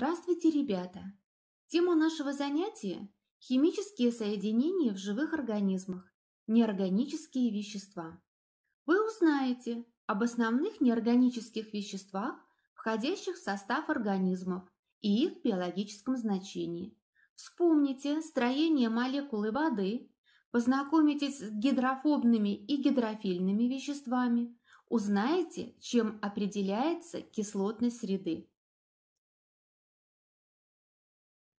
Здравствуйте, ребята! Тема нашего занятия – химические соединения в живых организмах, неорганические вещества. Вы узнаете об основных неорганических веществах, входящих в состав организмов и их биологическом значении. Вспомните строение молекулы воды, познакомитесь с гидрофобными и гидрофильными веществами, узнаете, чем определяется кислотность среды.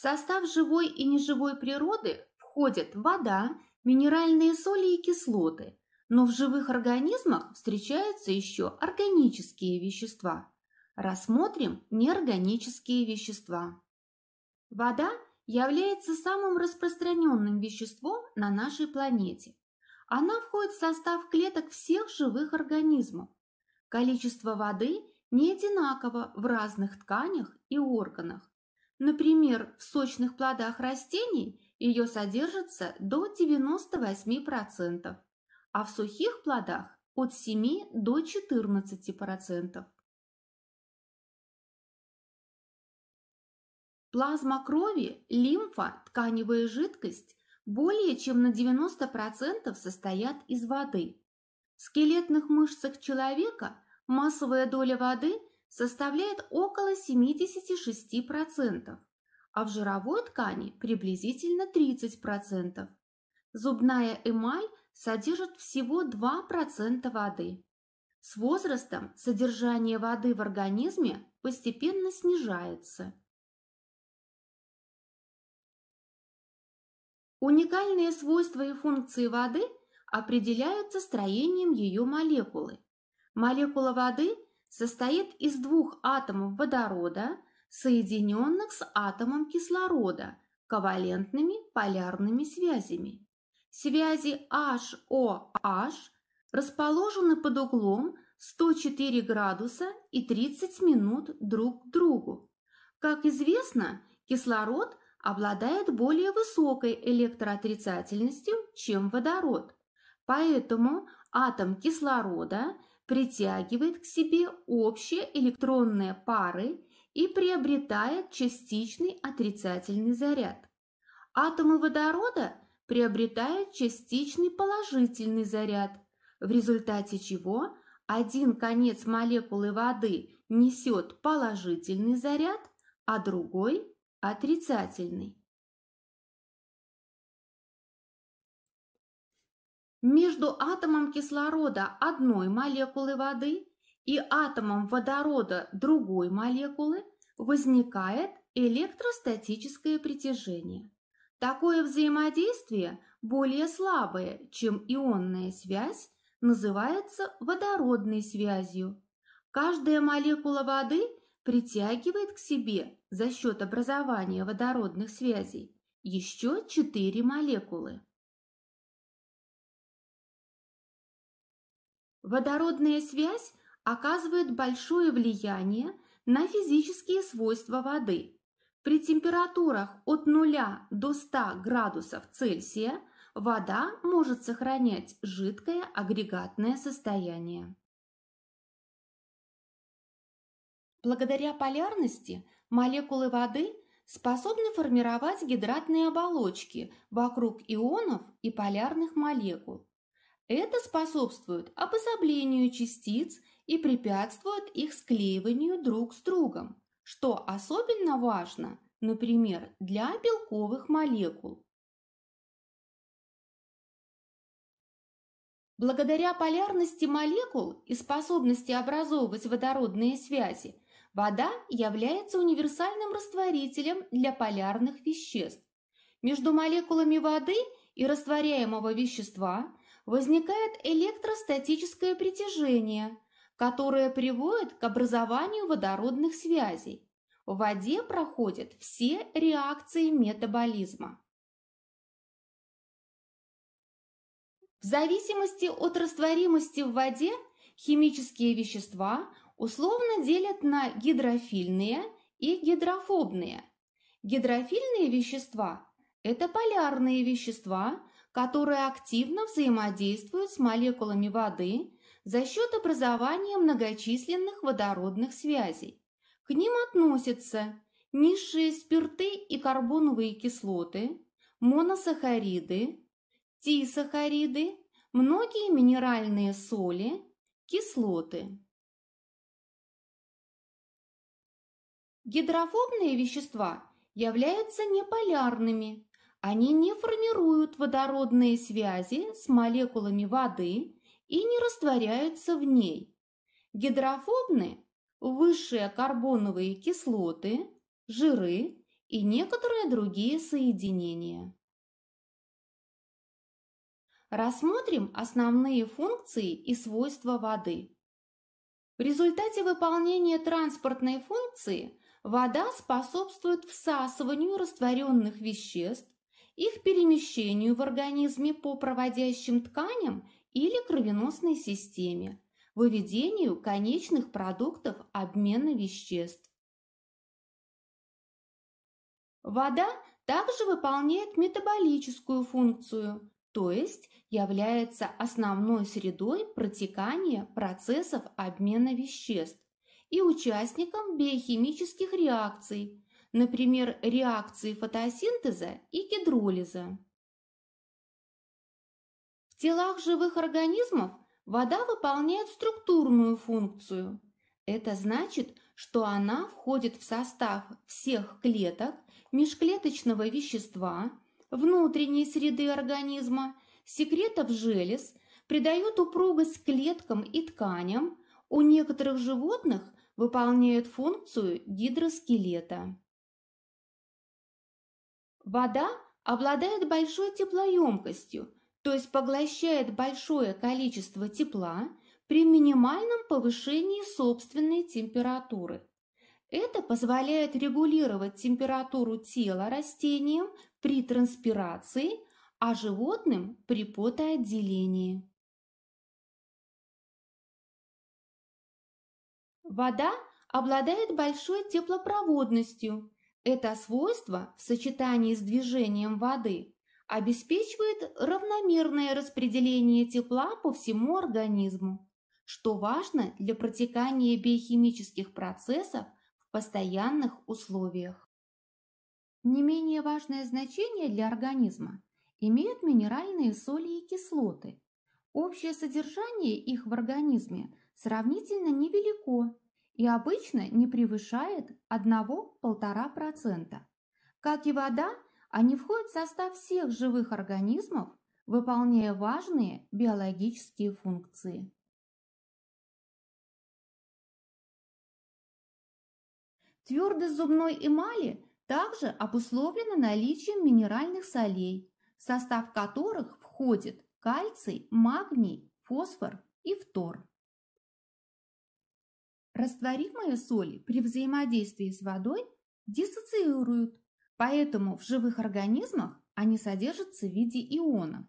состав живой и неживой природы входят вода, минеральные соли и кислоты, но в живых организмах встречаются еще органические вещества. Рассмотрим неорганические вещества. Вода является самым распространенным веществом на нашей планете. Она входит в состав клеток всех живых организмов. Количество воды не одинаково в разных тканях и органах. Например, в сочных плодах растений ее содержится до 98%, а в сухих плодах от 7 до 14%. Плазма крови, лимфа, тканевая жидкость более чем на 90% состоят из воды. В скелетных мышцах человека массовая доля воды составляет около 76%, а в жировой ткани приблизительно 30%. Зубная эмаль содержит всего 2% воды. С возрастом содержание воды в организме постепенно снижается. Уникальные свойства и функции воды определяются строением ее молекулы. Молекула воды – состоит из двух атомов водорода, соединенных с атомом кислорода ковалентными полярными связями. Связи HOH расположены под углом 104 градуса и 30 минут друг к другу. Как известно, кислород обладает более высокой электроотрицательностью, чем водород. Поэтому атом кислорода – притягивает к себе общие электронные пары и приобретает частичный отрицательный заряд. Атомы водорода приобретают частичный положительный заряд, в результате чего один конец молекулы воды несет положительный заряд, а другой – отрицательный. Между атомом кислорода одной молекулы воды и атомом водорода другой молекулы возникает электростатическое притяжение. Такое взаимодействие более слабое, чем ионная связь, называется водородной связью. Каждая молекула воды притягивает к себе за счет образования водородных связей еще четыре молекулы. Водородная связь оказывает большое влияние на физические свойства воды. При температурах от 0 до 100 градусов Цельсия вода может сохранять жидкое агрегатное состояние. Благодаря полярности молекулы воды способны формировать гидратные оболочки вокруг ионов и полярных молекул. Это способствует обособлению частиц и препятствует их склеиванию друг с другом, что особенно важно, например, для белковых молекул. Благодаря полярности молекул и способности образовывать водородные связи, вода является универсальным растворителем для полярных веществ. Между молекулами воды и растворяемого вещества возникает электростатическое притяжение, которое приводит к образованию водородных связей. В воде проходят все реакции метаболизма. В зависимости от растворимости в воде химические вещества условно делят на гидрофильные и гидрофобные. Гидрофильные вещества – это полярные вещества, которые активно взаимодействуют с молекулами воды за счет образования многочисленных водородных связей. К ним относятся низшие спирты и карбоновые кислоты, моносахариды, тисахариды, многие минеральные соли, кислоты. Гидрофобные вещества являются неполярными они не формируют водородные связи с молекулами воды и не растворяются в ней. Гидрофобны – высшие карбоновые кислоты, жиры и некоторые другие соединения. Рассмотрим основные функции и свойства воды. В результате выполнения транспортной функции вода способствует всасыванию растворенных веществ их перемещению в организме по проводящим тканям или кровеносной системе, выведению конечных продуктов обмена веществ. Вода также выполняет метаболическую функцию, то есть является основной средой протекания процессов обмена веществ и участником биохимических реакций, например, реакции фотосинтеза и гидролиза. В телах живых организмов вода выполняет структурную функцию. Это значит, что она входит в состав всех клеток, межклеточного вещества, внутренней среды организма, секретов желез, придает упругость клеткам и тканям, у некоторых животных выполняет функцию гидроскелета. Вода обладает большой теплоемкостью, то есть поглощает большое количество тепла при минимальном повышении собственной температуры. Это позволяет регулировать температуру тела растениям при транспирации, а животным при потоотделении. Вода обладает большой теплопроводностью это свойство в сочетании с движением воды обеспечивает равномерное распределение тепла по всему организму, что важно для протекания биохимических процессов в постоянных условиях. Не менее важное значение для организма имеют минеральные соли и кислоты. Общее содержание их в организме сравнительно невелико и обычно не превышает 1-1,5%. Как и вода, они входят в состав всех живых организмов, выполняя важные биологические функции. Твердость зубной эмали также обусловлена наличием минеральных солей, в состав которых входит кальций, магний, фосфор и фтор. Растворимые соли при взаимодействии с водой диссоциируют, поэтому в живых организмах они содержатся в виде ионов.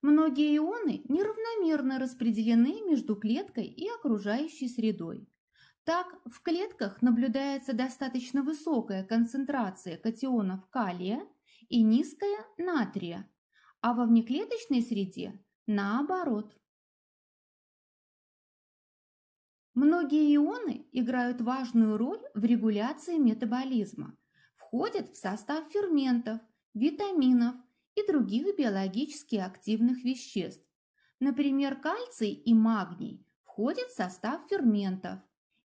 Многие ионы неравномерно распределены между клеткой и окружающей средой. Так, в клетках наблюдается достаточно высокая концентрация катионов калия и низкая натрия, а во внеклеточной среде наоборот. Многие ионы играют важную роль в регуляции метаболизма, входят в состав ферментов, витаминов и других биологически активных веществ. Например, кальций и магний входят в состав ферментов.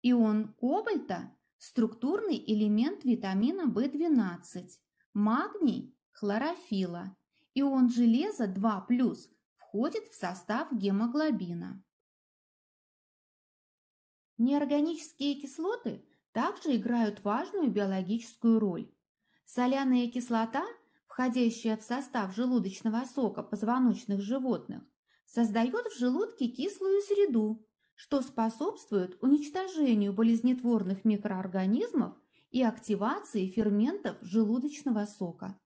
Ион кобальта – структурный элемент витамина В12, магний – хлорофила. Ион железа 2+, входит в состав гемоглобина. Неорганические кислоты также играют важную биологическую роль. Соляная кислота, входящая в состав желудочного сока позвоночных животных, создает в желудке кислую среду, что способствует уничтожению болезнетворных микроорганизмов и активации ферментов желудочного сока.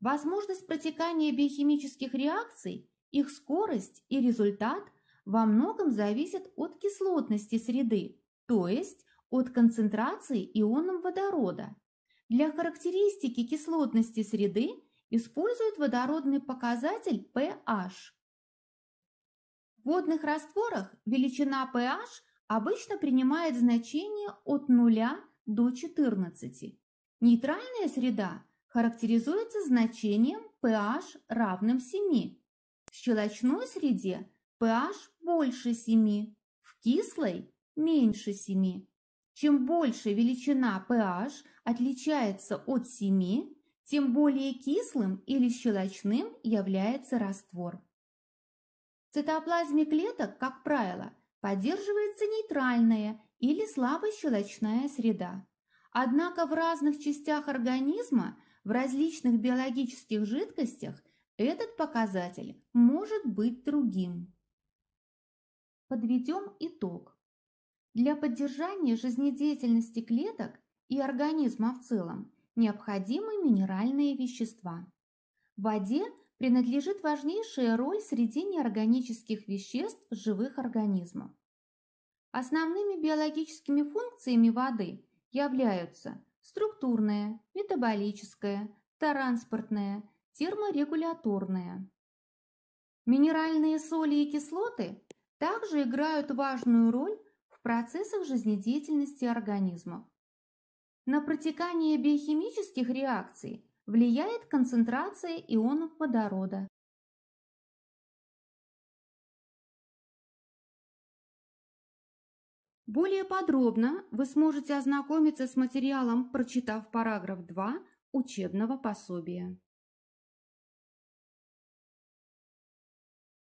Возможность протекания биохимических реакций, их скорость и результат – во многом зависит от кислотности среды, то есть от концентрации ионов водорода. Для характеристики кислотности среды используют водородный показатель pH. В водных растворах величина pH обычно принимает значение от 0 до 14. Нейтральная среда характеризуется значением pH равным 7. В щелочной среде pH больше семи в кислой – меньше семи. Чем больше величина pH отличается от семи, тем более кислым или щелочным является раствор. В цитоплазме клеток, как правило, поддерживается нейтральная или слабощелочная среда. Однако в разных частях организма, в различных биологических жидкостях этот показатель может быть другим. Подведем итог. Для поддержания жизнедеятельности клеток и организма в целом необходимы минеральные вещества. В воде принадлежит важнейшая роль среди неорганических веществ живых организмов. Основными биологическими функциями воды являются структурная, метаболическая, транспортная, терморегуляторная. Минеральные соли и кислоты также играют важную роль в процессах жизнедеятельности организма. На протекание биохимических реакций влияет концентрация ионов водорода. Более подробно вы сможете ознакомиться с материалом, прочитав параграф 2 учебного пособия.